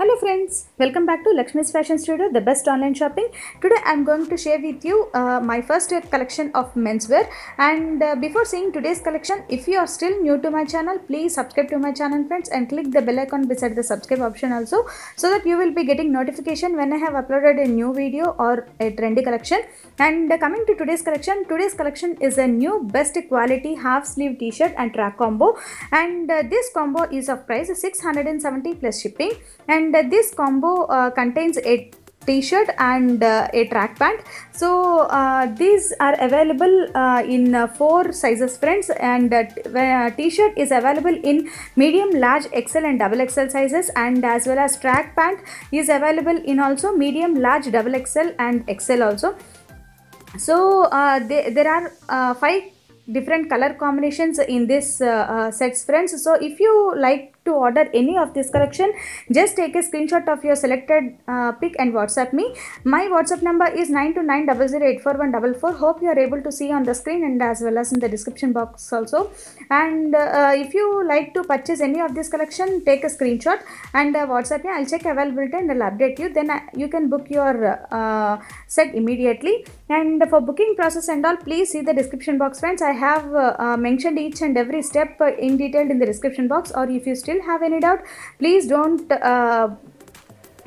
Hello friends, welcome back to Lakshmi's Fashion Studio, the best online shopping. Today I am going to share with you uh, my first collection of menswear and uh, before seeing today's collection, if you are still new to my channel, please subscribe to my channel friends and click the bell icon beside the subscribe option also so that you will be getting notification when I have uploaded a new video or a trendy collection. And uh, coming to today's collection, today's collection is a new best quality half sleeve t-shirt and track combo and uh, this combo is of price 670 plus shipping and and uh, this combo uh, contains a t-shirt and uh, a track pant so uh, these are available uh, in uh, four sizes friends and t-shirt is available in medium, large, XL and double XL sizes and as well as track pant is available in also medium, large, double XL and XL also. So they, there are five different color combinations in this uh, uh, sets friends so if you like to order any of this collection just take a screenshot of your selected uh, pick and whatsapp me my whatsapp number is 929008414 hope you are able to see on the screen and as well as in the description box also and if you like to purchase any of this collection take a screenshot and whatsapp me i'll check availability and i'll update you then you can book your set immediately and for booking process and all please see the description box friends i have uh, uh mentioned each and every step uh, in detail in the description box or if you still have any doubt please don't uh,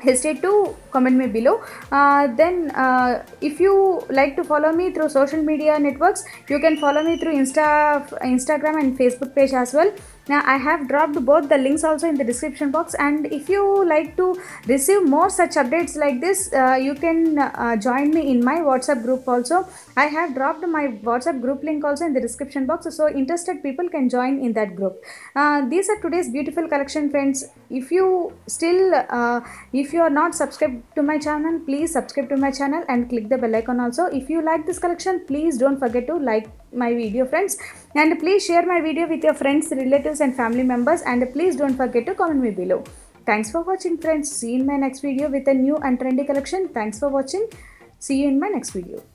hesitate to comment me below uh, then uh, if you like to follow me through social media networks you can follow me through insta instagram and facebook page as well now i have dropped both the links also in the description box and if you like to receive more such updates like this uh, you can uh, join me in my whatsapp group also i have dropped my whatsapp group link also in the description box so interested people can join in that group uh, these are today's beautiful collection friends if you still uh, if if you are not subscribed to my channel please subscribe to my channel and click the bell icon also if you like this collection please don't forget to like my video friends and please share my video with your friends relatives and family members and please don't forget to comment me below thanks for watching friends see you in my next video with a new and trendy collection thanks for watching see you in my next video